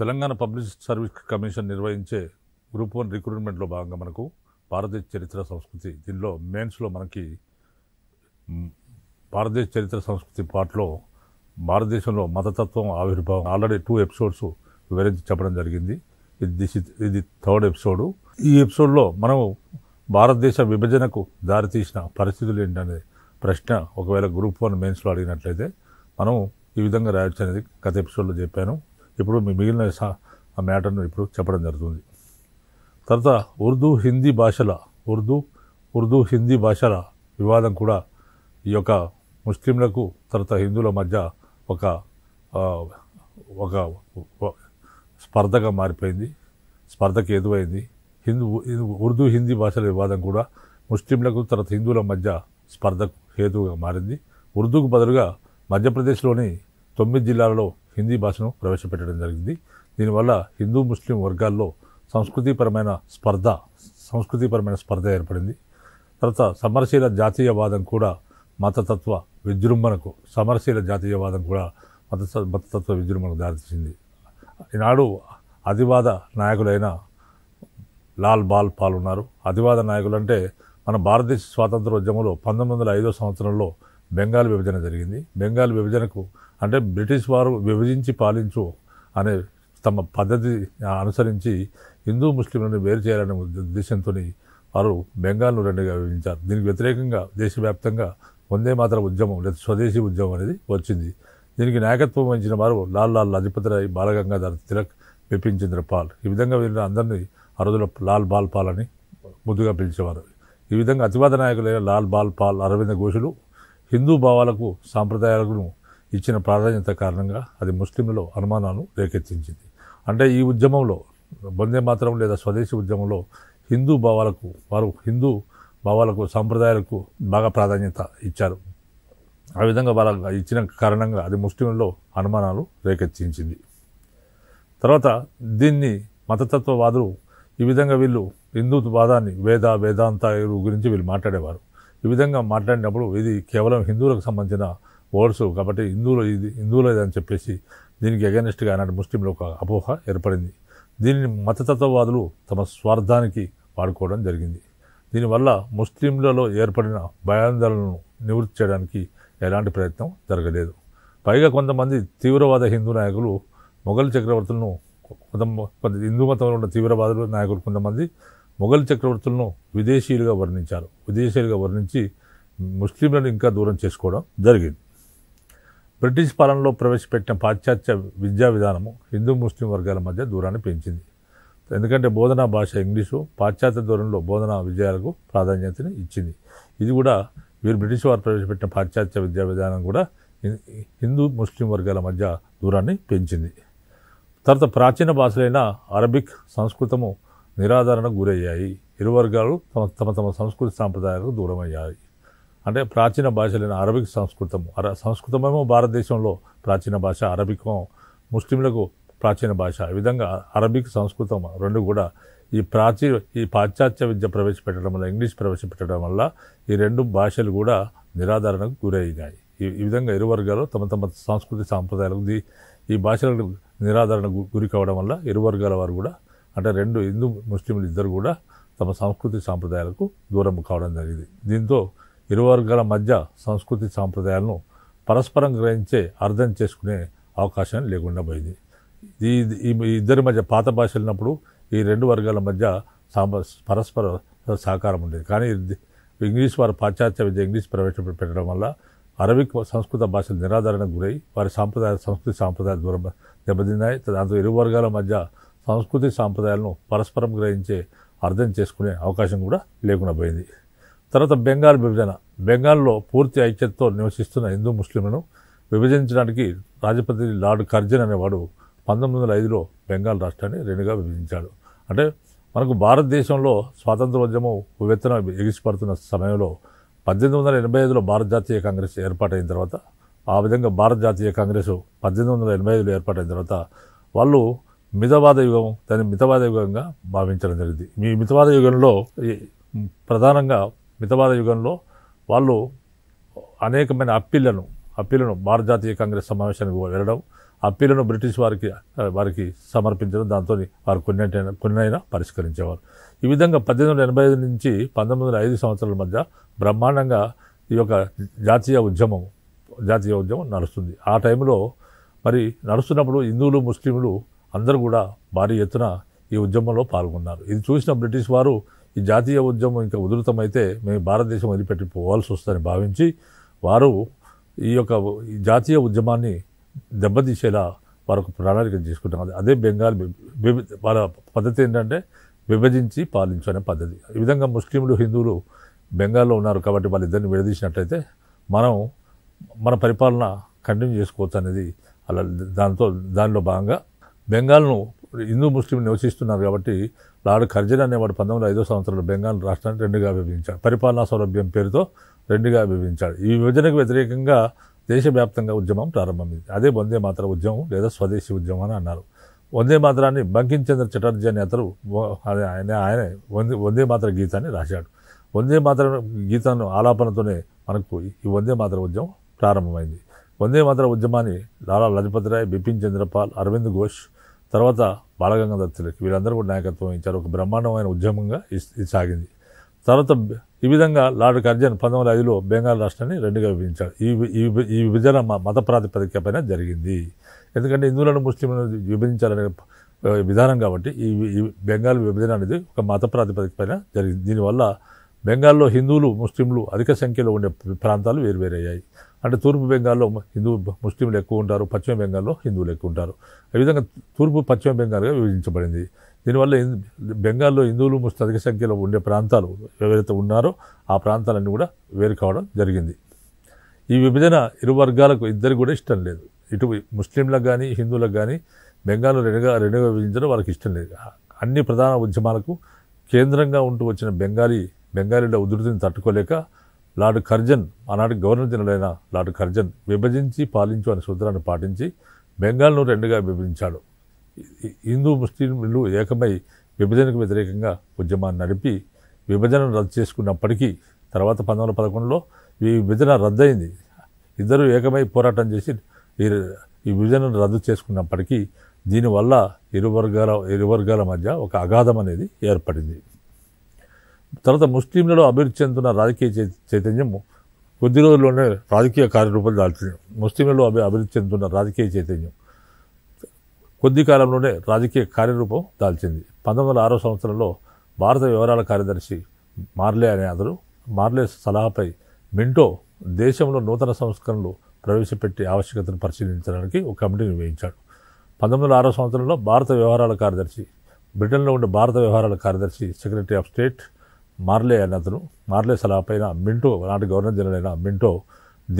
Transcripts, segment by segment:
Telangana public service commission నిర్వహించే group one రిక్రూట్మెంట్లో భాగంగా మనకు భారతదేశ చరిత్ర సంస్కృతి దీనిలో మెయిన్స్లో మనకి భారతదేశ చరిత్ర సంస్కృతి పాటలో భారతదేశంలో మతతత్వం ఆవిర్భావం ఆల్రెడీ టూ ఎపిసోడ్స్ వివరించి చెప్పడం జరిగింది ఇది దిస్ ఇది థర్డ్ ఎపిసోడ్ ఈ ఎపిసోడ్లో మనం భారతదేశ విభజనకు దారితీసిన పరిస్థితులు ఏంటనే ప్రశ్న ఒకవేళ గ్రూప్ వన్ మెయిన్స్లో అడిగినట్లయితే మనం ఈ విధంగా రాయొచ్చు అనేది గత ఎపిసోడ్లో చెప్పాను ఇప్పుడు మీ మిగిలిన ఆ మ్యాటర్ను ఇప్పుడు చెప్పడం జరుగుతుంది తర్వాత ఉర్దూ హిందీ భాషల ఉర్దూ ఉర్దూ హిందీ భాషల వివాదం కూడా ఈ యొక్క ముస్లింలకు తర్వాత హిందువుల మధ్య ఒక ఒక స్పర్ధగా మారిపోయింది స్పర్ధకు ఎదువైంది హిందూ ఉర్దూ హిందీ భాషల వివాదం కూడా ముస్లింలకు తర్వాత హిందువుల మధ్య స్పర్ధకు హేతువుగా మారింది ఉర్దూకు బదులుగా మధ్యప్రదేశ్లోని తొమ్మిది జిల్లాలలో హిందీ భాషను ప్రవేశపెట్టడం జరిగింది దీనివల్ల హిందూ ముస్లిం వర్గాల్లో సంస్కృతిపరమైన స్పర్ధ సంస్కృతిపరమైన స్పర్ధ ఏర్పడింది తర్వాత సమరశీల జాతీయవాదం కూడా మతతత్వ విజృంభణకు సమరశీల జాతీయవాదం కూడా మత మతతత్వ విజృంభణకు దారితీసింది ఈనాడు అతివాద నాయకులైన లాల్ బాల్ పాల్గొన్నారు అతివాద నాయకులు అంటే మన భారతదేశ స్వాతంత్రోద్యమంలో పంతొమ్మిది వందల ఐదో సంవత్సరంలో బెంగాల్ విభజన జరిగింది బెంగాల్ విభజనకు అంటే బ్రిటిష్ వారు విభజించి పాలించు అనే తమ పద్ధతి అనుసరించి హిందూ ముస్లింలను వేరు చేయాలనే ఉద్దేశంతో వారు బెంగాల్ను రెండుగా విభజించారు దీనికి వ్యతిరేకంగా దేశవ్యాప్తంగా వందే మాత్ర ఉద్యమం లేదా స్వదేశీ ఉద్యమం అనేది వచ్చింది దీనికి నాయకత్వం వహించిన వారు లాల్ లాల్ లజపతి రాయ్ బాలగంగాధర్ తిలక్ బిపిన్ చంద్ర పాల్ ఈ విధంగా వీళ్ళని అందరినీ ఆ రోజుల్లో లాల్ బాల్ పాల్ అని ముద్దుగా పిలిచేవారు ఈ విధంగా అతివాద నాయకులైన లాల్ బాల్ పాల్ అరవింద ఘోషులు హిందూ భావాలకు సాంప్రదాయాలను ఇచ్చిన ప్రాధాన్యత కారణంగా అది ముస్లింలలో అనుమానాలను రేకెత్తించింది అంటే ఈ ఉద్యమంలో వందే మాత్రం లేదా స్వదేశీ ఉద్యమంలో హిందూ భావాలకు వారు హిందూ భావాలకు సాంప్రదాయాలకు బాగా ప్రాధాన్యత ఇచ్చారు ఆ విధంగా వాళ్ళ ఇచ్చిన కారణంగా అది ముస్లింలలో అనుమానాలు రేకెత్తించింది తర్వాత దీన్ని మతతత్వవాదులు ఈ విధంగా వీళ్ళు హిందూత్వవాదాన్ని వేద వేదాంత గురించి వీళ్ళు మాట్లాడేవారు ఈ విధంగా మాట్లాడినప్పుడు ఇది కేవలం హిందువులకు సంబంధించిన ఓర్సు కాబట్టి హిందువులు ఇది హిందువులది అని చెప్పేసి దీనికి అగెనిస్ట్గా అన్నట్టు ముస్లింలు ఒక అపోహ ఏర్పడింది దీనిని మతతత్వవాదులు తమ స్వార్థానికి వాడుకోవడం జరిగింది దీనివల్ల ముస్లింలలో ఏర్పడిన భయాందోళనను నివృత్తి చేయడానికి ఎలాంటి ప్రయత్నం జరగలేదు పైగా కొంతమంది తీవ్రవాద హిందూ నాయకులు మొఘల్ చక్రవర్తులను కొంత కొంత హిందూ మతంలో ఉన్న తీవ్రవాదులు నాయకులు కొంతమంది మొఘల్ చక్రవర్తులను విదేశీయులుగా వర్ణించారు విదేశీయులుగా వర్ణించి ముస్లింలను ఇంకా దూరం చేసుకోవడం జరిగింది బ్రిటిష్ పాలనలో ప్రవేశపెట్టిన పాశ్చాత్య విద్యా విధానము హిందూ ముస్లిం వర్గాల మధ్య దూరాన్ని పెంచింది ఎందుకంటే బోధనా భాష ఇంగ్లీషు పాశ్చాత్య దూరంలో బోధనా విజయాలకు ప్రాధాన్యతని ఇచ్చింది ఇది కూడా వీరు బ్రిటిష్ వారు ప్రవేశపెట్టిన పాశ్చాత్య విద్యా విధానం కూడా హిందూ ముస్లిం వర్గాల మధ్య దూరాన్ని పెంచింది తర్వాత ప్రాచీన భాషలైన అరబిక్ సంస్కృతము నిరాధారణకు గురయ్యాయి ఇరు వర్గాలు తమ తమ తమ సంస్కృతి సాంప్రదాయాలకు దూరమయ్యాయి అంటే ప్రాచీన భాషలైన అరబిక్ సంస్కృతం అర సంస్కృతమేమో భారతదేశంలో ప్రాచీన భాష అరబికం ముస్లింలకు ప్రాచీన భాష ఈ విధంగా అరబిక్ సంస్కృతం రెండు కూడా ఈ ప్రాచీ ఈ పాశ్చాత్య విద్య ప్రవేశపెట్టడం వల్ల ఇంగ్లీష్ ప్రవేశపెట్టడం వల్ల ఈ రెండు భాషలు కూడా నిరాధారణకు గురయ్యాయి ఈ విధంగా ఇరు వర్గాలు తమ తమ సంస్కృతి సాంప్రదాయాలకు ఈ భాషలకు నిరాధారణ గురి కావడం వల్ల ఇరు వర్గాల వారు కూడా అంటే రెండు హిందూ ముస్లింలు ఇద్దరు కూడా తమ సంస్కృతి సాంప్రదాయాలకు దూరం కావడం జరిగింది దీంతో ఇరు వర్గాల మధ్య సంస్కృతి సాంప్రదాయాలను పరస్పరం గ్రహించే అర్థం చేసుకునే అవకాశం లేకుండా పోయింది ఈ ఇద్దరి మధ్య పాత భాష వెళ్ళినప్పుడు ఈ రెండు వర్గాల మధ్య పరస్పర సహకారం ఉండేది కానీ ఇంగ్లీష్ వారు పాశ్చాత్య విద్య ఇంగ్లీష్ ప్రవేశపెట్టడం వల్ల అరబిక్ సంస్కృత భాషలు నిరాధారణకు గురై వారి సాంప్రదాయ సంస్కృతి సాంప్రదాయాలు దూరం దెబ్బతిన్నాయి దాంతో ఇరు వర్గాల మధ్య సంస్కృతి సాంప్రదాయాలను పరస్పరం గ్రహించే అర్థం చేసుకునే అవకాశం కూడా లేకుండా పోయింది తర్వాత బెంగాల్ విభజన బెంగాల్లో పూర్తి ఐక్యతతో నివసిస్తున్న హిందూ ముస్లింలను విభజించడానికి రాజపతి లార్డ్ కర్జన్ అనేవాడు పంతొమ్మిది వందల ఐదులో బెంగాల్ రాష్ట్రాన్ని రెండుగా విభజించాడు అంటే మనకు భారతదేశంలో ఉద్యమం వివెత్తన ఎగిసిపడుతున్న సమయంలో పద్దెనిమిది వందల ఎనభై ఐదులో భారత జాతీయ కాంగ్రెస్ ఏర్పాటైన తర్వాత ఆ విధంగా భారత జాతీయ కాంగ్రెస్ పద్దెనిమిది వందల ఎనభై ఐదులో ఏర్పాటైన తర్వాత వాళ్ళు మితవాద యుగం దాన్ని మితవాద యుగంగా భావించడం జరిగింది మీ మితవాద యుగంలో ప్రధానంగా మితవాద యుగంలో వాళ్ళు అనేకమైన అప్పీళ్లను అప్పీలను భారత జాతీయ కాంగ్రెస్ సమావేశానికి వెళ్ళడం అప్పీలను బ్రిటిష్ వారికి వారికి సమర్పించడం దాంతో వారు కొన్ని కొన్నైనా పరిష్కరించేవారు ఈ విధంగా పద్దెనిమిది ఎనభై ఐదు నుంచి పంతొమ్మిది వందల ఐదు సంవత్సరాల మధ్య బ్రహ్మాండంగా ఈ యొక్క జాతీయ ఉద్యమం జాతీయ ఉద్యమం నడుస్తుంది ఆ టైంలో మరి నడుస్తున్నప్పుడు హిందువులు ముస్లింలు అందరూ కూడా భారీ ఎత్తున ఈ ఉద్యమంలో పాల్గొన్నారు ఇది చూసిన బ్రిటిష్ వారు ఈ జాతీయ ఉద్యమం ఇంకా ఉధృతమైతే మేము భారతదేశం వదిలిపెట్టి పోవాల్సి వస్తుందని భావించి వారు ఈ యొక్క జాతీయ ఉద్యమాన్ని దెబ్బతీసేలా వారు ఒక ప్రణాళిక తీసుకుంటాం అదే బెంగాల్ వాళ్ళ పద్ధతి ఏంటంటే విభజించి పాలించనే పద్ధతి ఈ విధంగా ముస్లింలు హిందువులు బెంగాల్లో ఉన్నారు కాబట్టి వాళ్ళిద్దరిని విడదీసినట్టయితే మనం మన పరిపాలన కంటిన్యూ చేసుకోవచ్చు అనేది అలా దాంతో దానిలో భాగంగా బెంగాల్ను హిందూ ముస్లిం నివసిస్తున్నారు కాబట్టి లార్డ్ ఖర్జన్ అనేవాడు పంతొమ్మిది ఐదో సంవత్సరంలో బెంగాల్ రాష్ట్రాన్ని రెండుగా విభజించాడు పరిపాలనా సౌలభ్యం పేరుతో రెండుగా విభజించాడు ఈ విభజనకు వ్యతిరేకంగా దేశవ్యాప్తంగా ఉద్యమం ప్రారంభమైంది అదే వందే మాత్ర ఉద్యమం లేదా స్వదేశీ ఉద్యమం అని అన్నారు వందే మాత్రాన్ని బంకించంద్ర చటర్జీ అనే అతను ఆయన ఆయన వందే వందే మాత్ర గీతాన్ని రాశాడు వందే మాత్ర గీతాన్ని ఆలాపనతోనే మనకు ఈ వందే మాత్ర ఉద్యమం ప్రారంభమైంది వందే మాత్ర ఉద్యమాన్ని లాలా లజపతిరాయ్ బిపిన్ చంద్రపాల్ అరవింద్ ఘోష్ తర్వాత బాలగంగాధర తిలక్ వీళ్ళందరూ కూడా నాయకత్వం ఇచ్చారు ఒక బ్రహ్మాండమైన ఉద్యమంగా ఇది సాగింది తర్వాత ఈ విధంగా లార్డ్ కర్జన్ పంతొమ్మిది వందల ఐదులో బెంగాల్ రాష్ట్రాన్ని రెండుగా విభజించాడు ఈ ఈ విభజన మత ప్రాతిపదిక పైన జరిగింది ఎందుకంటే హిందువులను ముస్లింలను విభజించాలనే విధానం కాబట్టి ఈ బెంగాల్ విభజన అనేది ఒక మత ప్రాతిపదిక పైన జరిగింది దీనివల్ల బెంగాల్లో హిందువులు ముస్లింలు అధిక సంఖ్యలో ఉండే ప్రాంతాలు వేరువేరయ్యాయి అంటే తూర్పు బెంగాల్లో హిందూ ముస్లింలు ఎక్కువ ఉంటారు పశ్చిమ బెంగాల్లో హిందువులు ఎక్కువ ఉంటారు ఈ విధంగా తూర్పు పశ్చిమ బెంగాల్గా విభజించబడింది దీనివల్ల బెంగాల్లో హిందువులు ముస్లిం అధిక సంఖ్యలో ఉండే ప్రాంతాలు ఎవరైతే ఉన్నారో ఆ ప్రాంతాలన్నీ కూడా వేరు కావడం జరిగింది ఈ విభజన ఇరు వర్గాలకు ఇద్దరికి కూడా ఇష్టం లేదు ఇటు ముస్లింలకు కానీ హిందువులకు కానీ బెంగాల్లో రెండుగా రెండుగా విభజించడం వాళ్ళకి ఇష్టం లేదు అన్ని ప్రధాన ఉద్యమాలకు కేంద్రంగా ఉంటూ వచ్చిన బెంగాలీ బెంగాలీల ఉధృతిని తట్టుకోలేక లార్డ్ కర్జన్ ఆనాటి గవర్నర్ జనరల్ అయిన లార్డ్ కర్జన్ విభజించి పాలించు అనే సూత్రాన్ని పాటించి బెంగాల్ను రెండుగా విభజించాడు హిందూ ముస్లింలు ఏకమై విభజనకు వ్యతిరేకంగా ఉద్యమాన్ని నడిపి విభజనను రద్దు చేసుకున్నప్పటికీ తర్వాత పంతొమ్మిది వందల పదకొండులో ఈ విభజన రద్దయింది ఇద్దరు ఏకమై పోరాటం చేసి ఈ ఈ విభజనను రద్దు చేసుకున్నప్పటికీ దీనివల్ల ఇరు వర్గాల ఇరు వర్గాల మధ్య ఒక అగాధం అనేది ఏర్పడింది తర్వాత ముస్లింలలో అభివృద్ధి చెందుతున్న రాజకీయ చైతన్యం కొద్ది రోజుల్లోనే రాజకీయ కార్యరూపాలు దాల్చింది ముస్లింలలో అభి అభివృద్ధి చెందుతున్న రాజకీయ చైతన్యం కొద్ది కాలంలోనే రాజకీయ కార్యరూపం దాల్చింది పంతొమ్మిది వందల ఆరో సంవత్సరంలో భారత వివరాల కార్యదర్శి మార్లే అనే అతను మార్లే సలహాపై మింటో దేశంలో నూతన సంస్కరణలు ప్రవేశపెట్టే ఆవశ్యకతను పరిశీలించడానికి ఒక కమిటీని వేయించాడు పంతొమ్మిది వందల ఆరో సంవత్సరంలో భారత వ్యవహారాల కార్యదర్శి బ్రిటన్లో ఉండే భారత వ్యవహారాల కార్యదర్శి సెక్రటరీ ఆఫ్ స్టేట్ మార్లే అతను మార్లే సలహా పైన మింటో నాటి గవర్నర్ జనరల్ అయిన మింటో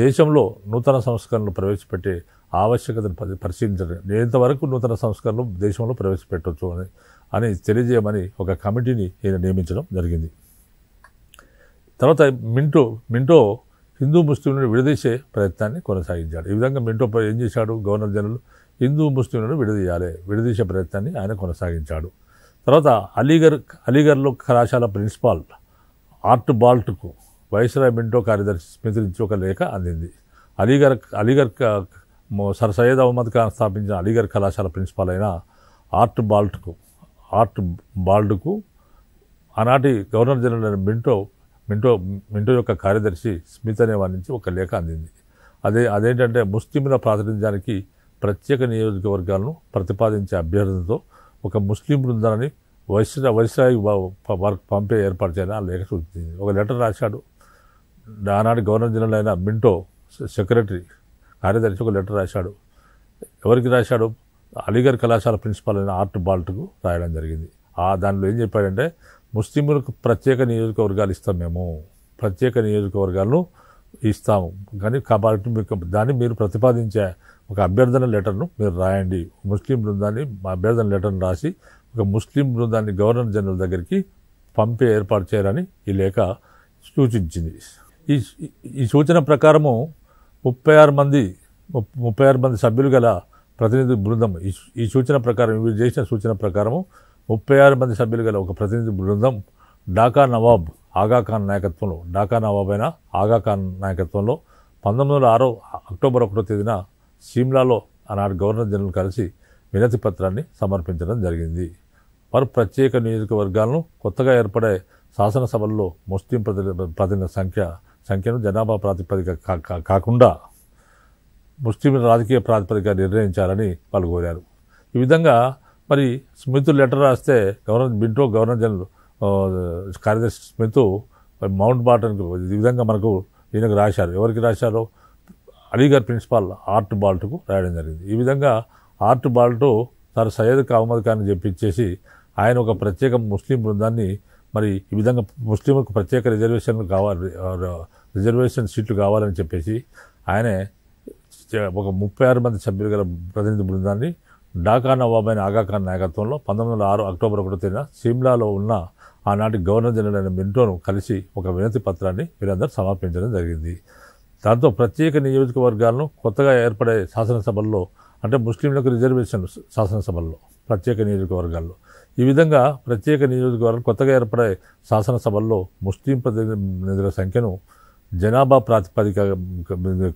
దేశంలో నూతన సంస్కరణలు ప్రవేశపెట్టే ఆవశ్యకతను పరిశీలించడం ఇంతవరకు నూతన సంస్కరణలు దేశంలో ప్రవేశపెట్టవచ్చు అని అని తెలియజేయమని ఒక కమిటీని ఈయన నియమించడం జరిగింది తర్వాత మింటో మింటో హిందూ ముస్లింలను విడదీసే ప్రయత్నాన్ని కొనసాగించాడు ఈ విధంగా మింటో ఏం చేశాడు గవర్నర్ జనరల్ హిందూ ముస్లింలను విడదీయాలి విడదీసే ప్రయత్నాన్ని ఆయన కొనసాగించాడు తర్వాత అలీగర్ అలీగర్లో కళాశాల ప్రిన్సిపాల్ ఆర్ట్ బాల్ట్కు వైస్రాయ్ మింటో కార్యదర్శి నుంచి ఒక లేఖ అందింది అలీగర్ అలీగర్ సర్ సయ్యద్ అహ్మద్ ఖాన్ స్థాపించిన అలీగర్ కళాశాల ప్రిన్సిపాల్ అయిన ఆర్ట్ బాల్ట్కు ఆర్ట్ బాల్డ్కు ఆనాటి గవర్నర్ జనరల్ అయిన మింటో మింటో మింటో యొక్క కార్యదర్శి స్మిత్ అనే వారి నుంచి ఒక లేఖ అందింది అదే అదేంటంటే ముస్లింల ప్రాతినిధ్యానికి ప్రత్యేక నియోజకవర్గాలను ప్రతిపాదించే అభ్యర్థనతో ఒక ముస్లిం బృందాన్ని వైశ్ర వైశ్రాయి పంపే ఏర్పాటు చేయాలని ఆ లేఖ చూపించింది ఒక లెటర్ రాశాడు ఆనాడు గవర్నర్ జనరల్ అయిన మింటో సెక్రటరీ కార్యదర్శి ఒక లెటర్ రాశాడు ఎవరికి రాశాడు అలీగర్ కళాశాల ప్రిన్సిపాల్ అయిన ఆర్ట్ బాల్ట్కు రాయడం జరిగింది ఆ దానిలో ఏం చెప్పాడంటే ముస్లింలకు ప్రత్యేక నియోజకవర్గాలు ఇస్తాం మేము ప్రత్యేక నియోజకవర్గాలను ఇస్తాము కానీ కాబట్టి మీకు దాన్ని మీరు ప్రతిపాదించే ఒక అభ్యర్థన లెటర్ను మీరు రాయండి ముస్లిం బృందాన్ని మా అభ్యర్థన లెటర్ను రాసి ఒక ముస్లిం బృందాన్ని గవర్నర్ జనరల్ దగ్గరికి పంపే ఏర్పాటు చేయాలని ఈ లేఖ సూచించింది ఈ ఈ సూచన ప్రకారము ముప్పై ఆరు మంది ముప్పై ఆరు మంది సభ్యులు గల ప్రతినిధి బృందం ఈ సూచన ప్రకారం వీరు చేసిన సూచన ప్రకారము ముప్పై ఆరు మంది సభ్యులు గల ఒక ప్రతినిధి బృందం ఢాకా నవాబ్ ఆగాఖాన్ నాయకత్వంలో ఢాకా నవాబ్ అయిన ఆగాఖాన్ నాయకత్వంలో పంతొమ్మిది వందల ఆరో అక్టోబర్ ఒకటో తేదీన సిమ్లాలో ఆనాడు గవర్నర్ జనరల్ కలిసి వినతి పత్రాన్ని సమర్పించడం జరిగింది వారు ప్రత్యేక నియోజకవర్గాలను కొత్తగా ఏర్పడే శాసనసభల్లో ముస్లిం ప్రతి సంఖ్య సంఖ్యను జనాభా ప్రాతిపదిక కాకుండా ముస్లింల రాజకీయ ప్రాతిపదిక నిర్ణయించాలని వాళ్ళు కోరారు ఈ విధంగా మరి స్మిత్ లెటర్ రాస్తే గవర్నర్ బింటో గవర్నర్ జనరల్ కార్యదర్శి స్మిత్ మౌంట్ బాటన్కి ఈ విధంగా మనకు ఈయనకు రాశారు ఎవరికి రాశారో అలీగర్ ప్రిన్సిపాల్ ఆర్ట్ బాల్ట్కు రాయడం జరిగింది ఈ విధంగా Archbold sir Syed Ahmad Khan చెప్పించేసి ఆయన ఒక ప్రత్యేక ముస్లిం బృందాన్ని మరి ఈ విధంగా ముస్లింలకు ప్రత్యేక రిజర్వేషన్లు కావాలి రిజర్వేషన్ సీట్లు కావాలని చెప్పేసి ఆయనే ఒక ముప్పై ఆరు మంది సభ్యులు గల ప్రతినిధి బృందాన్ని ఢాకా నవాబ్ అయిన ఆగాఖాన్ నాయకత్వంలో పంతొమ్మిది వందల ఆరు అక్టోబర్ ఒకటో తేదీన సిమ్లాలో ఉన్న ఆనాటి గవర్నర్ జనరల్ అయిన మింటోను కలిసి ఒక వినతి పత్రాన్ని వీరందరూ సమర్పించడం జరిగింది దాంతో ప్రత్యేక నియోజకవర్గాలను కొత్తగా ఏర్పడే శాసనసభల్లో అంటే ముస్లింలకు రిజర్వేషన్ శాసనసభల్లో ప్రత్యేక నియోజకవర్గాల్లో ఈ విధంగా ప్రత్యేక నియోజకవర్గం కొత్తగా ఏర్పడే శాసనసభల్లో ముస్లిం ప్రతినిధుల సంఖ్యను జనాభా ప్రాతిపదిక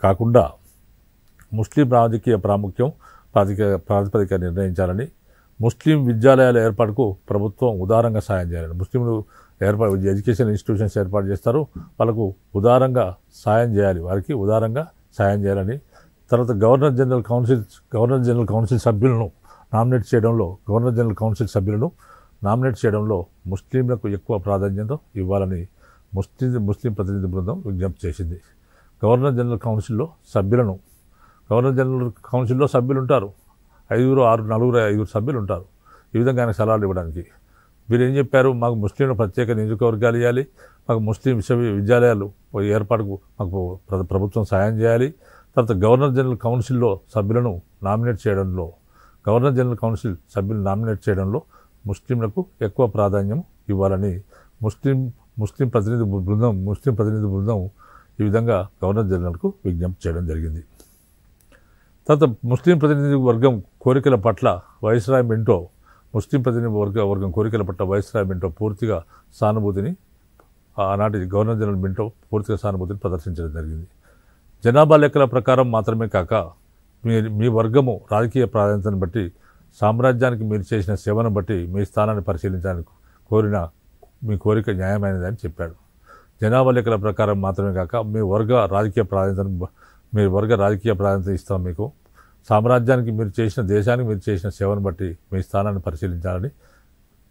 కాకుండా ముస్లిం రాజకీయ ప్రాముఖ్యం ప్రాతిక ప్రాతిపదిక నిర్ణయించాలని ముస్లిం విద్యాలయాల ఏర్పాటుకు ప్రభుత్వం ఉదారంగా సాయం చేయాలని ముస్లింలు ఏర్పాటు ఎడ్యుకేషన్ ఇన్స్టిట్యూషన్స్ ఏర్పాటు చేస్తారు వాళ్ళకు ఉదారంగా సాయం చేయాలి వారికి ఉదారంగా సాయం చేయాలని తర్వాత governor general council governor general council సభ్యులను నామినేట్ చేయడంలో గవర్నర్ జనరల్ కౌన్సిల్ సభ్యులను నామినేట్ చేయడంలో ముస్లింలకు ఎక్కువ ప్రాధాన్యత ఇవ్వాలని ముస్లిం ముస్లిం ప్రతినిధి బృందం విజ్ఞప్తి చేసింది గవర్నర్ జనరల్ కౌన్సిల్లో సభ్యులను గవర్నర్ జనరల్ కౌన్సిల్లో సభ్యులు ఉంటారు ఐదుగురు ఆరు నలుగురు ఐదుగురు సభ్యులు ఉంటారు ఈ విధంగా ఆయన సలహాలు ఇవ్వడానికి మీరు ఏం చెప్పారు మాకు ముస్లింలు ప్రత్యేక నియోజకవర్గాలు ఇవ్వాలి మాకు ముస్లిం విశ్వవిద్యాలయాలు ఏర్పాటుకు మాకు ప్రభుత్వం సాయం చేయాలి తర్వాత గవర్నర్ జనరల్ కౌన్సిల్లో సభ్యులను నామినేట్ చేయడంలో గవర్నర్ జనరల్ కౌన్సిల్ సభ్యులు నామినేట్ చేయడంలో ముస్లింలకు ఎక్కువ ప్రాధాన్యం ఇవ్వాలని ముస్లిం ముస్లిం ప్రతినిధి బృందం ముస్లిం ప్రతినిధి బృందం ఈ విధంగా గవర్నర్ జనరల్కు విజ్ఞప్తి చేయడం జరిగింది తర్వాత ముస్లిం ప్రతినిధి వర్గం కోరికల పట్ల వైస్రాయ్ మింటో ముస్లిం ప్రతినిధి వర్గ వర్గం కోరికల పట్ల వైస్రాయ్ మింటో పూర్తిగా సానుభూతిని ఆనాటి గవర్నర్ జనరల్ మింటో పూర్తిగా సానుభూతిని ప్రదర్శించడం జరిగింది జనాభా లెక్కల ప్రకారం మాత్రమే కాక మీ మీ వర్గము రాజకీయ ప్రాధాన్యతను బట్టి సామ్రాజ్యానికి మీరు చేసిన సేవను బట్టి మీ స్థానాన్ని పరిశీలించడానికి కోరిన మీ కోరిక న్యాయమైనదని చెప్పాడు జనాభా లెక్కల ప్రకారం మాత్రమే కాక మీ వర్గ రాజకీయ ప్రాధాన్యతను మీ వర్గ రాజకీయ ప్రాధాన్యత ఇస్తాం మీకు సామ్రాజ్యానికి మీరు చేసిన దేశానికి మీరు చేసిన సేవను బట్టి మీ స్థానాన్ని పరిశీలించాలని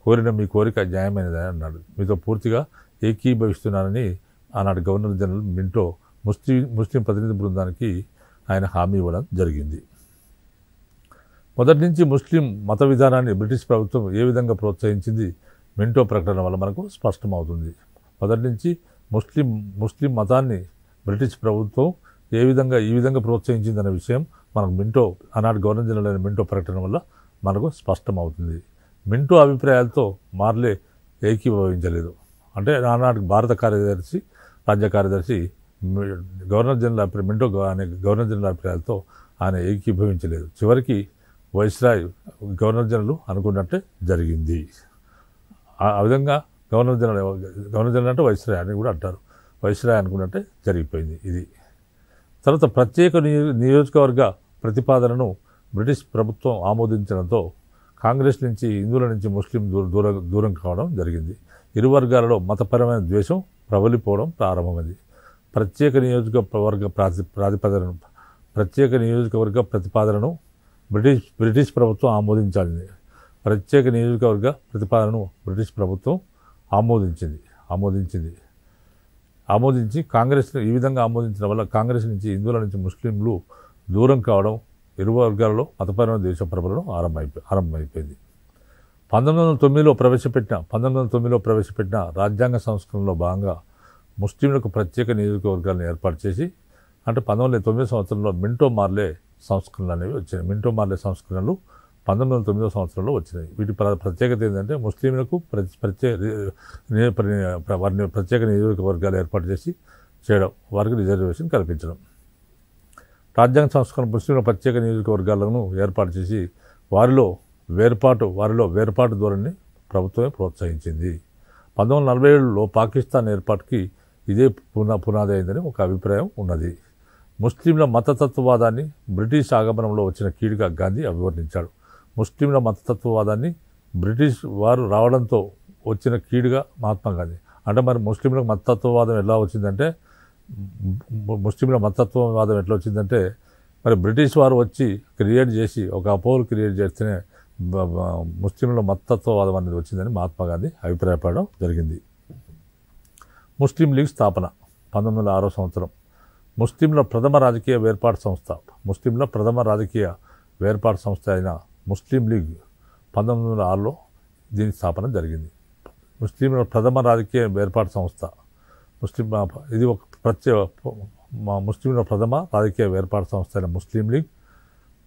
కోరిన మీ కోరిక న్యాయమైనదని అన్నాడు మీతో పూర్తిగా ఏకీభవిస్తున్నానని ఆనాడు governor general Minto Muslim Muslim ప్రతినిధి బృందానికి ఆయన హామీ ఇవ్వడం జరిగింది మొదటి నుంచి ముస్లిం మత విధానాన్ని బ్రిటిష్ ప్రభుత్వం ఏ విధంగా ప్రోత్సహించింది మింటో ప్రకటన వల్ల మనకు స్పష్టమవుతుంది మొదటి నుంచి ముస్లిం ముస్లిం మతాన్ని బ్రిటిష్ ప్రభుత్వం ఏ విధంగా ఈ విధంగా ప్రోత్సహించిందనే విషయం మనకు మింటో ఆనాడు గవర్నర్ జనరల్ మింటో ప్రకటన వల్ల మనకు స్పష్టం అవుతుంది మింటో అభిప్రాయాలతో మార్లే ఏకీభవించలేదు అంటే ఆనాటి భారత కార్యదర్శి రాజ్య కార్యదర్శి గవర్నర్ జనరల్ అభిప్రాయం మింటో ఆయన గవర్నర్ జనరల్ అభిప్రాయాలతో ఆయన ఏకీభవించలేదు చివరికి వైస్రాయ్ గవర్నర్ జనరల్ అనుకున్నట్టే జరిగింది ఆ విధంగా గవర్నర్ జనరల్ గవర్నర్ జనరల్ అంటే వైస్రాయ్ అని కూడా అంటారు వైస్రాయ్ అనుకున్నట్టే జరిగిపోయింది ఇది తర్వాత ప్రత్యేక నియోజకవర్గ ప్రతిపాదనను బ్రిటిష్ ప్రభుత్వం ఆమోదించడంతో కాంగ్రెస్ నుంచి హిందువుల నుంచి ముస్లిం దూర దూరం కావడం జరిగింది ఇరు వర్గాలలో మతపరమైన ద్వేషం ప్రబలిపోవడం ప్రారంభమైంది ప్రత్యేక నియోజకవర్గ ప్రాతి ప్రాతిపదన ప్రత్యేక నియోజకవర్గ ప్రతిపాదనను బ్రిటిష్ బ్రిటిష్ ప్రభుత్వం ఆమోదించాలని ప్రత్యేక నియోజకవర్గ ప్రతిపాదనను బ్రిటిష్ ప్రభుత్వం ఆమోదించింది ఆమోదించింది ఆమోదించి కాంగ్రెస్ ఈ విధంగా ఆమోదించడం వల్ల కాంగ్రెస్ నుంచి హిందువుల నుంచి ముస్లింలు దూరం కావడం ఇరు వర్గాలలో మతపరమైన దేశ ప్రబలడం ఆరంభమైపో ఆరంభమైపోయింది పంతొమ్మిది వందల తొమ్మిదిలో ప్రవేశపెట్టిన పంతొమ్మిది వందల తొమ్మిదిలో ప్రవేశపెట్టిన రాజ్యాంగ సంస్కరణలో భాగంగా ముస్లింలకు ప్రత్యేక నియోజకవర్గాలను ఏర్పాటు చేసి అంటే పంతొమ్మిది వందల తొమ్మిది సంవత్సరంలో మింటో మార్లే సంస్కరణలు అనేవి వచ్చాయి మింటో మార్లే సంస్కరణలు పంతొమ్మిది వందల తొమ్మిదో సంవత్సరంలో వచ్చినాయి వీటి ప్రత్యేకత ఏంటంటే ముస్లింలకు ప్రత్యేక వారిని ప్రత్యేక నియోజకవర్గాలు ఏర్పాటు చేసి చేయడం వారికి రిజర్వేషన్ కల్పించడం రాజ్యాంగ సంస్కరణ ముస్లింల ప్రత్యేక నియోజకవర్గాలను ఏర్పాటు చేసి వారిలో వేర్పాటు వారిలో వేర్పాటు ధోరణిని ప్రభుత్వమే ప్రోత్సహించింది పంతొమ్మిది వందల నలభై ఏడులో పాకిస్తాన్ ఏర్పాటుకి ఇదే పునా పునాది అయిందని ఒక అభిప్రాయం ఉన్నది ముస్లింల మతతత్వవాదాన్ని బ్రిటిష్ ఆగమనంలో వచ్చిన కీడుగా గాంధీ అభివర్ణించాడు ముస్లింల మతతత్వవాదాన్ని బ్రిటిష్ వారు రావడంతో వచ్చిన కీడుగా మహాత్మా గాంధీ అంటే మరి ముస్లింలకు మతత్వవాదం ఎలా వచ్చిందంటే ముస్లింల మతత్వవాదం ఎట్లా వచ్చిందంటే మరి బ్రిటిష్ వారు వచ్చి క్రియేట్ చేసి ఒక అపోహలు క్రియేట్ చేస్తేనే ముస్లింల మతత్వవాదం అనేది వచ్చిందని మహాత్మా గాంధీ అభిప్రాయపడడం జరిగింది ముస్లిం లీగ్ స్థాపన పంతొమ్మిది వందల ఆరో సంవత్సరం ముస్లింల ప్రథమ రాజకీయ వేర్పాటు సంస్థ ముస్లింల ప్రథమ రాజకీయ వేర్పాటు సంస్థ అయిన ముస్లిం లీగ్ పంతొమ్మిది వందల ఆరులో దీని స్థాపన జరిగింది ముస్లింల ప్రథమ రాజకీయ ఏర్పాటు సంస్థ ముస్లిం ఇది ఒక ప్రత్యేక ముస్లింల ప్రథమ రాజకీయ ఏర్పాటు సంస్థ అయిన ముస్లిం లీగ్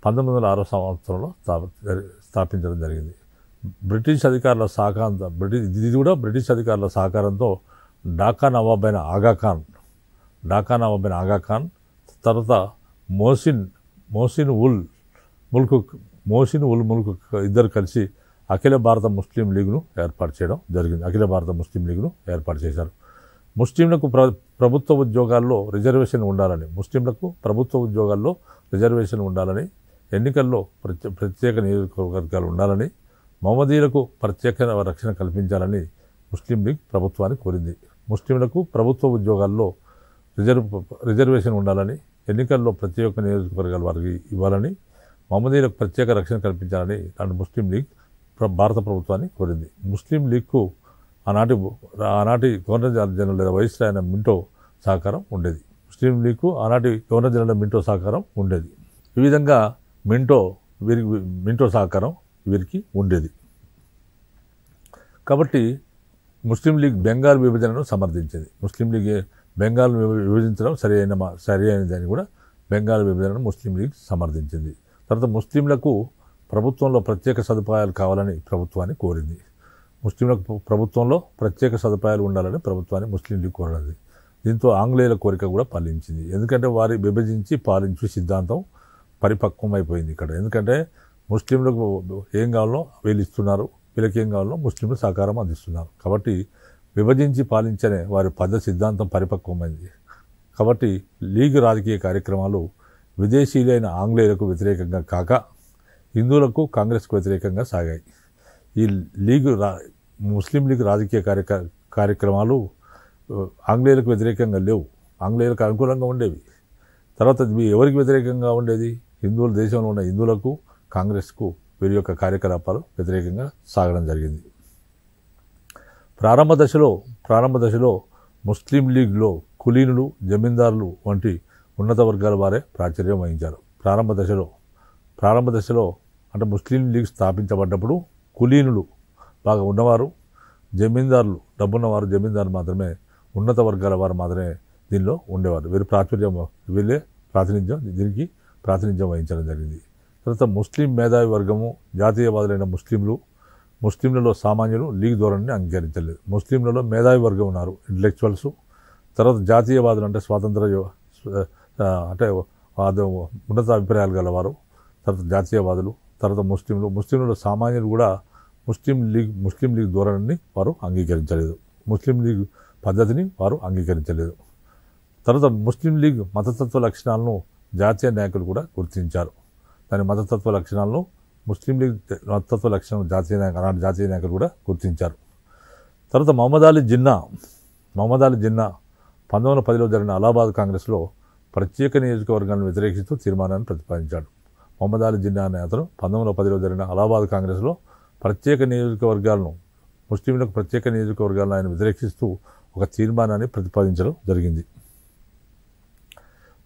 పంతొమ్మిది వందల ఆరో సంవత్సరంలో స్థాపించడం జరిగింది బ్రిటిష్ అధికారుల సహకారంతో బ్రిటిష్ ఇది కూడా బ్రిటిష్ అధికారుల సహకారంతో ఢాకా నవాబ్ అయిన ఆగాఖాన్ ఢాకా నవాబ్ అయిన ఆగాఖాన్ తర్వాత మోసిన్ మోసిన్ ఉల్ ముల్క్ మోసిన్ ఉల్ ముల్క్ ఇద్దరు కలిసి అఖిల భారత ముస్లిం లీగ్ను ఏర్పాటు చేయడం జరిగింది అఖిల భారత ముస్లిం లీగ్ను ఏర్పాటు చేశారు ముస్లింలకు ప్ర ప్రభుత్వ ఉద్యోగాల్లో రిజర్వేషన్ ఉండాలని ముస్లింలకు ప్రభుత్వ ఉద్యోగాల్లో రిజర్వేషన్ ఉండాలని ఎన్నికల్లో ప్రత్యే ప్రత్యేక నియోజకవర్గాలు ఉండాలని మహమ్మదీయులకు ప్రత్యేక రక్షణ కల్పించాలని ముస్లిం లీగ్ ప్రభుత్వాన్ని కోరింది ముస్లింలకు ప్రభుత్వ ఉద్యోగాల్లో రిజర్వ్ రిజర్వేషన్ ఉండాలని ఎన్నికల్లో ప్రతి ఒక్క నియోజకవర్గాల వారికి ఇవ్వాలని మహమ్మదీలకు ప్రత్యేక రక్షణ కల్పించాలని దాని ముస్లిం లీగ్ భారత ప్రభుత్వాన్ని కోరింది ముస్లిం లీగ్కు ఆనాటి ఆనాటి గవర్నర్ జనరల్ లేదా వైస్ రాయన మింటో సహకారం ఉండేది ముస్లిం లీగ్కు ఆనాటి గవర్నర్ జనరల్ మింటో సహకారం ఉండేది ఈ విధంగా మింటో వీరికి మింటో సహకారం వీరికి ఉండేది కాబట్టి ముస్లిం లీగ్ బెంగాల్ విభజనను సమర్థించింది ముస్లిం లీగ్ బెంగాల్ విభజించడం సరి అయిన సరి అయినదని కూడా బెంగాల్ విభజనను ముస్లిం లీగ్ సమర్థించింది తర్వాత ముస్లింలకు ప్రభుత్వంలో ప్రత్యేక సదుపాయాలు కావాలని ప్రభుత్వాన్ని కోరింది ముస్లింలకు ప్రభుత్వంలో ప్రత్యేక సదుపాయాలు ఉండాలని ప్రభుత్వాన్ని ముస్లిం లీగ్ కోరడది దీంతో ఆంగ్లేయుల కోరిక కూడా పాలించింది ఎందుకంటే వారి విభజించి పాలించు సిద్ధాంతం పరిపక్వం అయిపోయింది ఇక్కడ ఎందుకంటే ముస్లింలకు ఏం కావాలో వీళ్ళు ఇస్తున్నారు వీళ్ళకి ఏం కావాలో ముస్లింలు సహకారం అందిస్తున్నారు కాబట్టి విభజించి పాలించనే వారి పద సిద్ధాంతం పరిపక్వమైంది కాబట్టి లీగ్ రాజకీయ కార్యక్రమాలు విదేశీయులైన ఆంగ్లేయులకు వ్యతిరేకంగా కాక హిందువులకు కాంగ్రెస్కు వ్యతిరేకంగా సాగాయి ఈ లీగ్ రా ముస్లిం లీగ్ రాజకీయ కార్యక కార్యక్రమాలు ఆంగ్లేయులకు వ్యతిరేకంగా లేవు ఆంగ్లేయులకు అనుకూలంగా ఉండేవి తర్వాత ఎవరికి వ్యతిరేకంగా ఉండేది హిందువుల దేశంలో ఉన్న హిందువులకు కాంగ్రెస్కు వీరి యొక్క కార్యకలాపాలు వ్యతిరేకంగా సాగడం జరిగింది ప్రారంభ దశలో ప్రారంభ దశలో ముస్లిం లీగ్లో కులీనులు జమీందారులు వంటి ఉన్నత వర్గాల వారే ప్రాచుర్యం వహించారు ప్రారంభ దశలో ప్రారంభ దశలో అంటే ముస్లిం లీగ్ స్థాపించబడ్డప్పుడు కులీనులు బాగా ఉన్నవారు జమీందారులు డబ్బున్నవారు జమీందారులు మాత్రమే ఉన్నత వర్గాల వారు మాత్రమే దీనిలో ఉండేవారు వీరు ప్రాచుర్యం వీళ్ళే ప్రాతినిధ్యం దీనికి ప్రాతినిధ్యం వహించడం జరిగింది తర్వాత ముస్లిం మేధావి వర్గము జాతీయవాదులైన ముస్లింలు ముస్లింలలో సామాన్యులు లీగ్ ధోరణిని అంగీకరించలేదు ముస్లింలలో మేధావి వర్గం ఉన్నారు ఇంటలెక్చువల్స్ తర్వాత జాతీయవాదులు అంటే స్వాతంత్ర అంటే ఉన్నత అభిప్రాయాలు గలవారు తర్వాత జాతీయవాదులు తర్వాత ముస్లింలు ముస్లింలు సామాన్యులు కూడా ముస్లిం లీగ్ ముస్లిం లీగ్ ధోరణిని వారు అంగీకరించలేదు ముస్లిం లీగ్ పద్ధతిని వారు అంగీకరించలేదు తర్వాత ముస్లిం లీగ్ మతతత్వ లక్షణాలను జాతీయ నాయకులు కూడా గుర్తించారు దాని మతతత్వ లక్షణాలను ముస్లిం లీగ్ మతత్వ లక్షణాలను జాతీయ నాయకు అలాంటి జాతీయ నాయకులు కూడా గుర్తించారు తర్వాత మహమ్మద్ అలీ జిన్నా మహమ్మద్ అలీ జిన్నా పంతొమ్మిది వందల పదిలో జరిగిన అలహాబాద్ కాంగ్రెస్లో ప్రత్యేక నియోజకవర్గాన్ని వ్యతిరేకిస్తూ తీర్మానాన్ని ప్రతిపాదించాడు మహమ్మద్ అలీ జిన్నా అనే పంతొమ్మిది వందల పదిలో జరిగిన అలహాబాద్ కాంగ్రెస్లో ప్రత్యేక నియోజకవర్గాలను ముస్లింలకు ప్రత్యేక నియోజకవర్గాలను ఆయన వ్యతిరేకిస్తూ ఒక తీర్మానాన్ని ప్రతిపాదించడం జరిగింది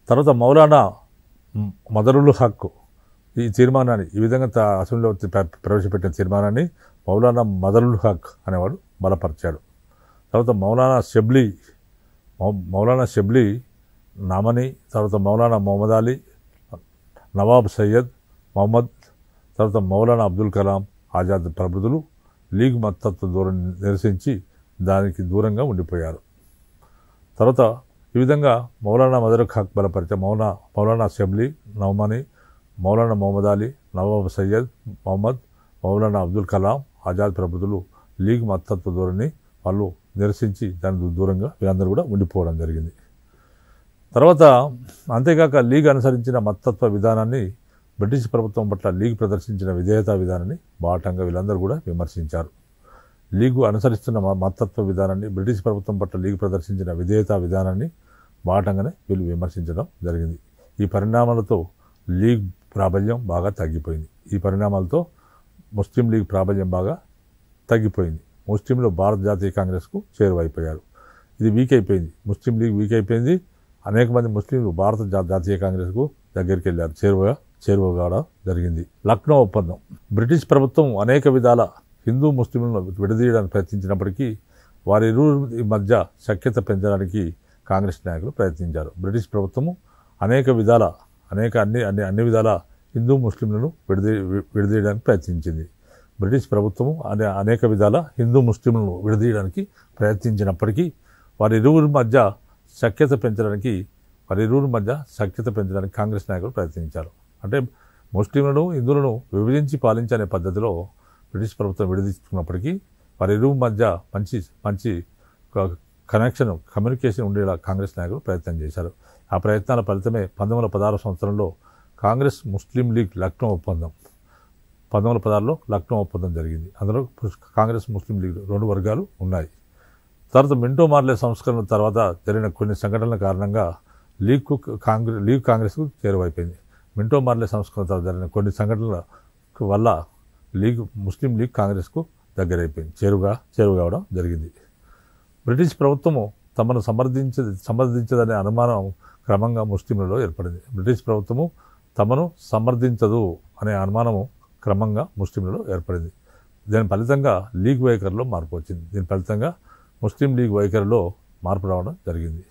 తర్వాత మౌలానా మదరుల్ హక్ ఈ తీర్మానాన్ని ఈ విధంగా అసెంబ్లీలో ప్రవేశపెట్టిన తీర్మానాన్ని మౌలానా మదరుల్ హక్ అనేవాడు బలపరిచాడు తర్వాత మౌలానా షబ్లీ మౌలానా షబ్లీ నామని తర్వాత మౌలానా మొహమ్మద్ అలీ నవాబ్ సయ్యద్ మొహమ్మద్ తర్వాత మౌలానా అబ్దుల్ కలాం ఆజాద్ ప్రబుద్ధులు లీగ్ మత్తత్వ దూరం నిరసించి దానికి దూరంగా ఉండిపోయారు తర్వాత ఈ విధంగా మౌలానా మదరక్ ఖాక్ బలపరిచే మౌనా మౌలానా అసెంబ్లీ నవమని మౌలానా మొహమ్మద్ అలీ నవాబ్ సయ్యద్ మొహమ్మద్ మౌలానా అబ్దుల్ కలాం ఆజాద్ ప్రబుద్ధులు లీగ్ మత్తత్వ ధోరణి వాళ్ళు నిరసించి దాని దూరంగా వీరందరూ కూడా ఉండిపోవడం జరిగింది తర్వాత అంతేకాక లీగ్ అనుసరించిన మతత్వ విధానాన్ని బ్రిటిష్ ప్రభుత్వం పట్ల లీగ్ ప్రదర్శించిన విధేయత విధానాన్ని బాటంగా వీళ్ళందరూ కూడా విమర్శించారు లీగు అనుసరిస్తున్న మతత్వ విధానాన్ని బ్రిటిష్ ప్రభుత్వం పట్ల లీగ్ ప్రదర్శించిన విధేయత విధానాన్ని బాటంగానే వీళ్ళు విమర్శించడం జరిగింది ఈ పరిణామాలతో లీగ్ ప్రాబల్యం బాగా తగ్గిపోయింది ఈ పరిణామాలతో ముస్లిం లీగ్ ప్రాబల్యం బాగా తగ్గిపోయింది ముస్లింలు భారత జాతీయ కాంగ్రెస్కు చేరువైపోయారు ఇది వీక్ అయిపోయింది ముస్లిం లీగ్ వీక్ అయిపోయింది అనేక మంది ముస్లింలు భారత జాతీయ కాంగ్రెస్కు దగ్గరికి వెళ్ళారు చేరువగా చేరువగాడ జరిగింది లక్నో ఒప్పందం బ్రిటిష్ ప్రభుత్వం అనేక విధాల హిందూ ముస్లింలను విడదీయడానికి ప్రయత్నించినప్పటికీ వారి మధ్య శక్యత పెంచడానికి కాంగ్రెస్ నాయకులు ప్రయత్నించారు బ్రిటిష్ ప్రభుత్వము అనేక విధాల అనేక అన్ని అన్ని అన్ని విధాల హిందూ ముస్లింలను విడదీ విడదీయడానికి ప్రయత్నించింది బ్రిటిష్ ప్రభుత్వము అనే అనేక విధాల హిందూ ముస్లింలను విడదీయడానికి ప్రయత్నించినప్పటికీ వారి ఇరువురి మధ్య సఖ్యత పెంచడానికి పరిరూరు మధ్య సఖ్యత పెంచడానికి కాంగ్రెస్ నాయకులు ప్రయత్నించారు అంటే ముస్లింలను హిందువులను విభజించి పాలించనే పద్ధతిలో బ్రిటిష్ ప్రభుత్వం విడదీసుకున్నప్పటికీ వారిరువు మధ్య మంచి మంచి కనెక్షన్ కమ్యూనికేషన్ ఉండేలా కాంగ్రెస్ నాయకులు ప్రయత్నం చేశారు ఆ ప్రయత్నాల ఫలితమే పంతొమ్మిది పదహారు సంవత్సరంలో కాంగ్రెస్ ముస్లిం లీగ్ లక్నో ఒప్పందం పంతొమ్మిది వందల పదహారులో లక్నో ఒప్పందం జరిగింది అందులో కాంగ్రెస్ ముస్లిం లీగ్ రెండు వర్గాలు ఉన్నాయి తర్వాత మింటో మార్లే సంస్కరణ తర్వాత జరిగిన కొన్ని సంఘటనల కారణంగా లీగ్ కాంగ్రెస్ లీగ్ కాంగ్రెస్కు చేరువైపోయింది మింటో మార్లే సంస్కరణ తర్వాత జరిగిన కొన్ని సంఘటనల వల్ల లీగ్ ముస్లిం లీగ్ కాంగ్రెస్కు దగ్గరైపోయింది చేరుగా చేరువు కావడం జరిగింది బ్రిటిష్ ప్రభుత్వము తమను సమర్థించ సమర్థించదనే అనుమానం క్రమంగా ముస్లింలలో ఏర్పడింది బ్రిటిష్ ప్రభుత్వము తమను సమర్థించదు అనే అనుమానము క్రమంగా ముస్లింలలో ఏర్పడింది దీని ఫలితంగా లీగ్ వైఖరిలో మార్పు వచ్చింది దీని ఫలితంగా ముస్లిం లీగ్ వైఖరిలో మార్పు రావడం జరిగింది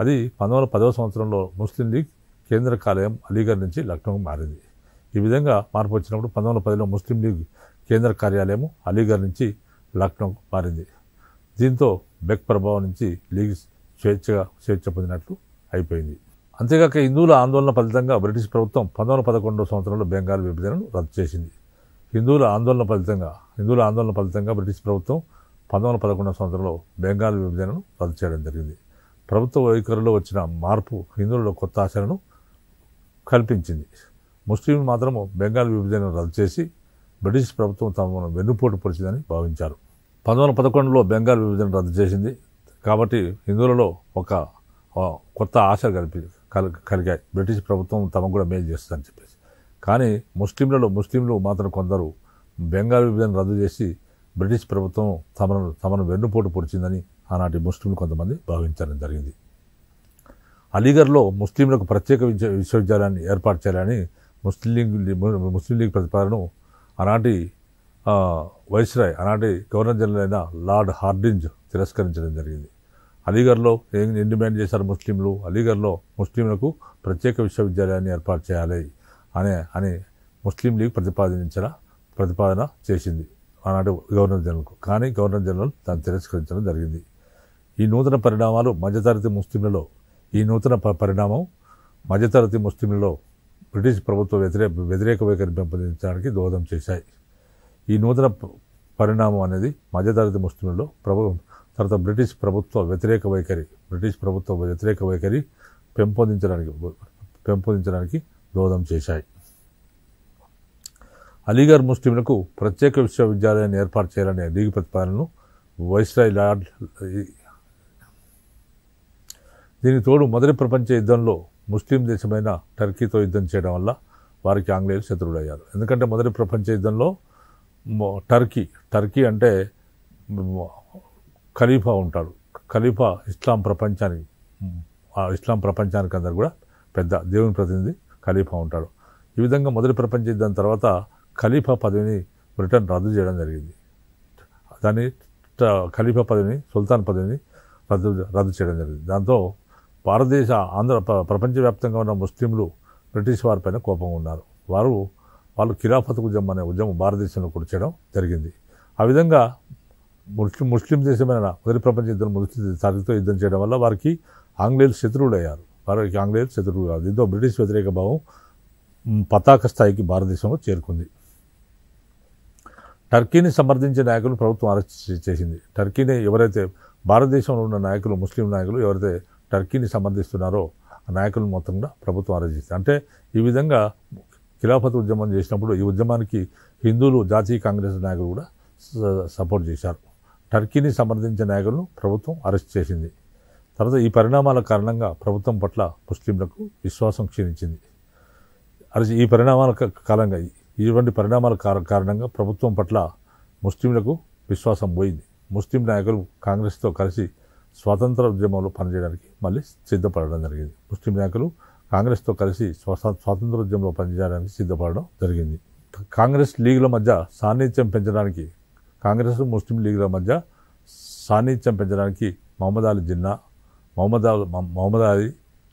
అది పంతొమ్మిది పదవ సంవత్సరంలో ముస్లిం లీగ్ కేంద్ర కార్యాలయం అలీగఢ్ నుంచి లక్నోకి మారింది ఈ విధంగా మార్పు వచ్చినప్పుడు పంతొమ్మిది పదిలో ముస్లిం లీగ్ కేంద్ర కార్యాలయం అలీగఢ్ నుంచి లక్నోకు మారింది దీంతో బెక్ ప్రభావం నుంచి లీగ్ స్వేచ్ఛగా స్వేచ్ఛ పొందినట్లు అయిపోయింది అంతేకాక హిందువుల ఆందోళన ఫలితంగా బ్రిటిష్ ప్రభుత్వం పంతొమ్మిది వందల సంవత్సరంలో బెంగాల్ విభజనను రద్దు చేసింది హిందువుల ఆందోళన ఫలితంగా హిందువుల ఆందోళన ఫలితంగా బ్రిటిష్ ప్రభుత్వం పంతొమ్మిది వందల పదకొండవ సంవత్సరంలో బెంగాల్ విభజనను రద్దు చేయడం జరిగింది ప్రభుత్వ వైఖరిలో వచ్చిన మార్పు హిందువులలో కొత్త ఆశలను కల్పించింది ముస్లింలు మాత్రము బెంగాల్ విభజనను రద్దు చేసి బ్రిటిష్ ప్రభుత్వం తమను వెన్నుపోటు పొడిచిందని భావించారు పంతొమ్మిది వందల పదకొండులో బెంగాల్ విభజన రద్దు చేసింది కాబట్టి హిందువులలో ఒక కొత్త ఆశ కలిపి కలిగాయి బ్రిటిష్ ప్రభుత్వం తమకు కూడా మేలు చేస్తుందని చెప్పేసి కానీ ముస్లింలలో ముస్లింలు మాత్రం కొందరు బెంగాల్ విభజన రద్దు చేసి బ్రిటిష్ ప్రభుత్వం తమను తమను వెన్నుపోటు పొడిచిందని ఆనాటి ముస్లింలు కొంతమంది భావించడం జరిగింది అలీగఢ్లో ముస్లింలకు ప్రత్యేక విశ్వవిద్యాలయాన్ని ఏర్పాటు చేయాలని ముస్లిం లీగ్ ముస్లిం లీగ్ ప్రతిపాదనను ఆనాటి వైస్రాయ్ ఆనాటి గవర్నర్ జనరల్ అయిన లార్డ్ హార్డింజ్ తిరస్కరించడం జరిగింది అలీగఢ్లో ఏం డిమాండ్ చేశారు ముస్లింలు అలీగఢ్లో ముస్లింలకు ప్రత్యేక విశ్వవిద్యాలయాన్ని ఏర్పాటు చేయాలి అనే అని ముస్లిం లీగ్ ప్రతిపాదించిన ప్రతిపాదన చేసింది ఆనాడు గవర్నర్ జనరల్కు కానీ గవర్నర్ జనరల్ దాన్ని తిరస్కరించడం జరిగింది ఈ నూతన పరిణామాలు మధ్యతరగతి ముస్లింలలో ఈ నూతన పరిణామం మధ్యతరగతి ముస్లింలలో బ్రిటిష్ ప్రభుత్వ వ్యతిరేక వ్యతిరేక వైఖరి పెంపొందించడానికి దోహదం చేశాయి ఈ నూతన పరిణామం అనేది మధ్యతరగతి ముస్లింలలో ప్రభు తర్వాత బ్రిటిష్ ప్రభుత్వ వ్యతిరేక వైఖరి బ్రిటిష్ ప్రభుత్వ వ్యతిరేక వైఖరి పెంపొందించడానికి పెంపొందించడానికి దోహదం చేశాయి అలీగర్ ముస్లింలకు ప్రత్యేక విశ్వవిద్యాలయాన్ని ఏర్పాటు చేయాలనే లీగ్ ప్రతిపాదనను వైస్రాయ్ లార్డ్ దీని తోడు మొదటి ప్రపంచ యుద్ధంలో ముస్లిం దేశమైన టర్కీతో యుద్ధం చేయడం వల్ల వారికి ఆంగ్లేయులు శత్రువులయ్యారు ఎందుకంటే మొదటి ప్రపంచ యుద్ధంలో టర్కీ టర్కీ అంటే ఖలీఫా ఉంటాడు ఖలీఫా ఇస్లాం ప్రపంచానికి ఇస్లాం ప్రపంచానికి అందరు కూడా పెద్ద దేవుని ప్రతినిధి ఖలీఫా ఉంటాడు ఈ విధంగా మొదటి ప్రపంచ యుద్ధం తర్వాత ఖలీఫా పదవిని బ్రిటన్ రద్దు చేయడం జరిగింది దాని ఖలీఫా పదవిని సుల్తాన్ పదవిని రద్దు రద్దు చేయడం జరిగింది దాంతో భారతదేశ ఆంధ్ర ప్రపంచవ్యాప్తంగా ఉన్న ముస్లింలు బ్రిటిష్ వారిపైన కోపంగా ఉన్నారు వారు వాళ్ళు కిరాఫత్ ఉద్యమం అనే ఉద్యమం భారతదేశంలో కూడా చేయడం జరిగింది ఆ విధంగా ముస్లిం ముస్లిం దేశమైన మొదటి ప్రపంచ యుద్ధం ముస్లిం సారితో యుద్ధం చేయడం వల్ల వారికి ఆంగ్లేయులు శత్రువులు అయ్యారు వారికి ఆంగ్లేయులు శత్రువులు కాదు దీంతో బ్రిటిష్ వ్యతిరేక భావం పతాక స్థాయికి భారతదేశంలో చేరుకుంది టర్కీని సమర్థించే నాయకులను ప్రభుత్వం అరెస్ట్ చేసింది టర్కీని ఎవరైతే భారతదేశంలో ఉన్న నాయకులు ముస్లిం నాయకులు ఎవరైతే టర్కీని సమర్థిస్తున్నారో ఆ నాయకులను మొత్తంగా ప్రభుత్వం అరెస్ట్ చేసింది అంటే ఈ విధంగా ఖిలాఫత్ ఉద్యమం చేసినప్పుడు ఈ ఉద్యమానికి హిందువులు జాతీయ కాంగ్రెస్ నాయకులు కూడా సపోర్ట్ చేశారు టర్కీని సమర్థించే నాయకులను ప్రభుత్వం అరెస్ట్ చేసింది తర్వాత ఈ పరిణామాల కారణంగా ప్రభుత్వం పట్ల ముస్లింలకు విశ్వాసం క్షీణించింది అరెస్ట్ ఈ పరిణామాల కాలంగా ఇటువంటి పరిణామాల కారణంగా ప్రభుత్వం పట్ల ముస్లింలకు విశ్వాసం పోయింది ముస్లిం నాయకులు కాంగ్రెస్తో కలిసి స్వాతంత్ర ఉద్యమంలో పనిచేయడానికి మళ్ళీ సిద్ధపడడం జరిగింది ముస్లిం నాయకులు కాంగ్రెస్తో కలిసి స్వాతంత్ర ఉద్యమంలో పనిచేయడానికి సిద్ధపడడం జరిగింది కాంగ్రెస్ లీగుల మధ్య సాన్నిధ్యం పెంచడానికి కాంగ్రెస్ ముస్లిం లీగుల మధ్య సాన్నిధ్యం పెంచడానికి మహమ్మద్ అలీ జిన్నా మహమ్మద్ మహమ్మద్ అలీ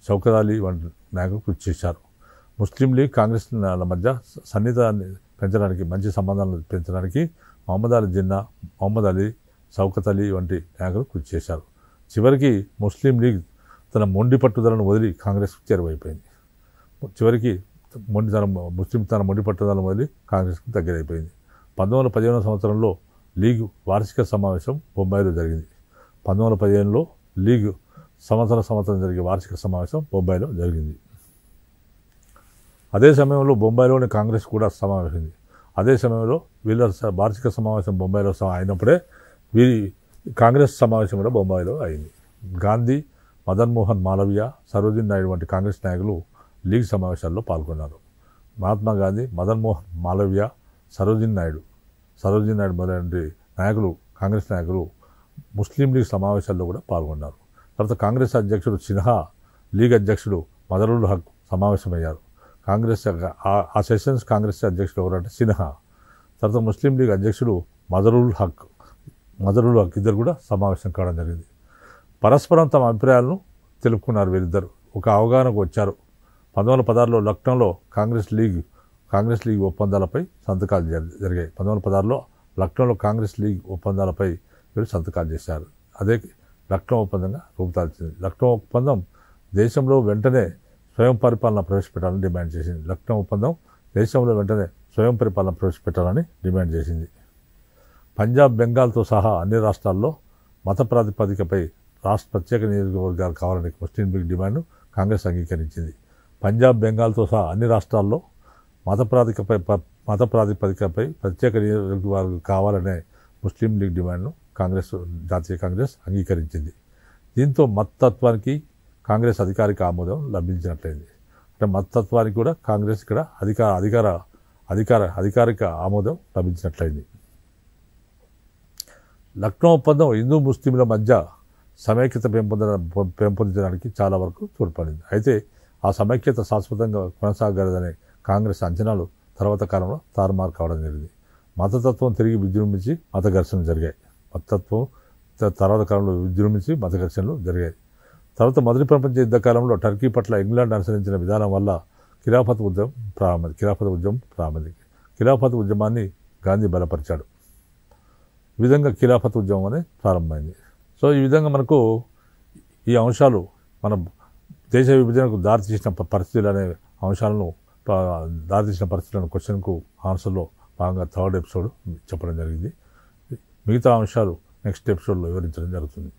షౌకత్ అలీ వంటి నాయకులు కృషి చేశారు ముస్లిం లీగ్ కాంగ్రెస్ మధ్య సన్నిధాన్ని పెంచడానికి మంచి సంబంధాలను పెంచడానికి మహమ్మద్ అలీ జిన్నా మహమ్మద్ అలీ సౌకత్ అలీ వంటి నాయకులు కృషి చేశారు చివరికి ముస్లిం లీగ్ తన మొండి పట్టుదలను వదిలి కాంగ్రెస్ చేరువైపోయింది చివరికి మొండి తన ముస్లిం తన మొండి పట్టుదలను వదిలి కాంగ్రెస్కు దగ్గరైపోయింది పంతొమ్మిది వందల సంవత్సరంలో లీగ్ వార్షిక సమావేశం బొంబాయిలో జరిగింది పంతొమ్మిది వందల పదిహేనులో లీగ్ సంవత్సర సంవత్సరం జరిగే వార్షిక సమావేశం బొంబాయిలో జరిగింది అదే సమయంలో బొంబాయిలోని కాంగ్రెస్ కూడా సమావేశింది అదే సమయంలో వీళ్ళ వార్షిక సమావేశం బొంబాయిలో అయినప్పుడే వీరి కాంగ్రెస్ సమావేశం కూడా బొంబాయిలో అయింది గాంధీ మదన్ మోహన్ మాలవీయ సరోజిన్ నాయుడు వంటి కాంగ్రెస్ నాయకులు లీగ్ సమావేశాల్లో పాల్గొన్నారు మహాత్మా గాంధీ మదన్మోహన్ మాలవీయ సరోజిన్ నాయుడు సరోజిన్ నాయుడు మొదలైన నాయకులు కాంగ్రెస్ నాయకులు ముస్లిం లీగ్ సమావేశాల్లో కూడా పాల్గొన్నారు తర్వాత కాంగ్రెస్ అధ్యక్షుడు సిన్హా లీగ్ అధ్యక్షుడు మదరుల్ హక్ సమావేశమయ్యారు కాంగ్రెస్ ఆ సెషన్స్ కాంగ్రెస్ అధ్యక్షుడు ఎవరంటే సిన్హా తర్వాత ముస్లిం లీగ్ అధ్యక్షుడు మదరుల్ హక్ మదరుల్ హక్ ఇద్దరు కూడా సమావేశం కావడం జరిగింది పరస్పరం తమ అభిప్రాయాలను తెలుపుకున్నారు వీరిద్దరు ఒక అవగాహనకు వచ్చారు పంతొమ్మిది వందల పదహారులో లక్నోలో కాంగ్రెస్ లీగ్ కాంగ్రెస్ లీగ్ ఒప్పందాలపై సంతకాలు జరిగాయి పంతొమ్మిది వందల పదహారులో లక్నోలో కాంగ్రెస్ లీగ్ ఒప్పందాలపై వీరు సంతకాలు చేశారు అదే లక్నో ఒప్పందంగా రూపుదాల్చింది లక్నో ఒప్పందం దేశంలో వెంటనే స్వయం పరిపాలన ప్రవేశపెట్టాలని డిమాండ్ చేసింది లక్నో ఒప్పందం దేశంలో వెంటనే స్వయం పరిపాలన ప్రవేశపెట్టాలని డిమాండ్ చేసింది పంజాబ్ బెంగాల్తో సహా అన్ని రాష్ట్రాల్లో మత ప్రాతిపదికపై రాష్ట్ర ప్రత్యేక నియోజకవర్గాలు కావాలనే ముస్లిం లీగ్ డిమాండ్ను కాంగ్రెస్ అంగీకరించింది పంజాబ్ బెంగాల్తో సహా అన్ని రాష్ట్రాల్లో మత ప్రాతిపదికపై మత ప్రాతిపదికపై ప్రత్యేక నియోజకవర్గాలు కావాలనే ముస్లిం లీగ్ డిమాండ్ను కాంగ్రెస్ జాతీయ కాంగ్రెస్ అంగీకరించింది దీంతో మతత్వానికి కాంగ్రెస్ అధికారిక ఆమోదం లభించినట్లయింది అంటే మతత్వానికి కూడా కాంగ్రెస్ ఇక్కడ అధికార అధికార అధికార అధికారిక ఆమోదం లభించినట్లయింది లక్నో ఒప్పందం హిందూ ముస్లింల మధ్య సమైక్యత పెంపొందడం పెంపొందించడానికి చాలా వరకు తోడ్పడింది అయితే ఆ సమైక్యత శాశ్వతంగా కొనసాగలదనే కాంగ్రెస్ అంచనాలు తర్వాత కాలంలో తారుమారు కావడం జరిగింది మతతత్వం తిరిగి విజృంభించి మత ఘర్షణలు జరిగాయి మతత్వం తర్వాత కాలంలో విజృంభించి మత ఘర్షణలు జరిగాయి తర్వాత మొదటి ప్రపంచ యుద్ధ కాలంలో టర్కీ పట్ల ఇంగ్లాండ్ అనుసరించిన విధానం వల్ల కిరాఫత్ ఉద్యమం ప్రారంభం కిరాఫత్ ఉద్యమం ప్రారంభమైంది కిరాఫత్ ఉద్యమాన్ని గాంధీ బలపరిచాడు ఈ విధంగా కిరాఫత్ ఉద్యమం అనేది ప్రారంభమైంది సో ఈ విధంగా మనకు ఈ అంశాలు మన దేశ విభజనకు దారితీసిన పరిస్థితులు అనే అంశాలను దారితీసిన పరిస్థితులను క్వశ్చన్కు ఆన్సర్లో భాగంగా థర్డ్ ఎపిసోడ్ చెప్పడం జరిగింది మిగతా అంశాలు నెక్స్ట్ ఎపిసోడ్లో వివరించడం జరుగుతుంది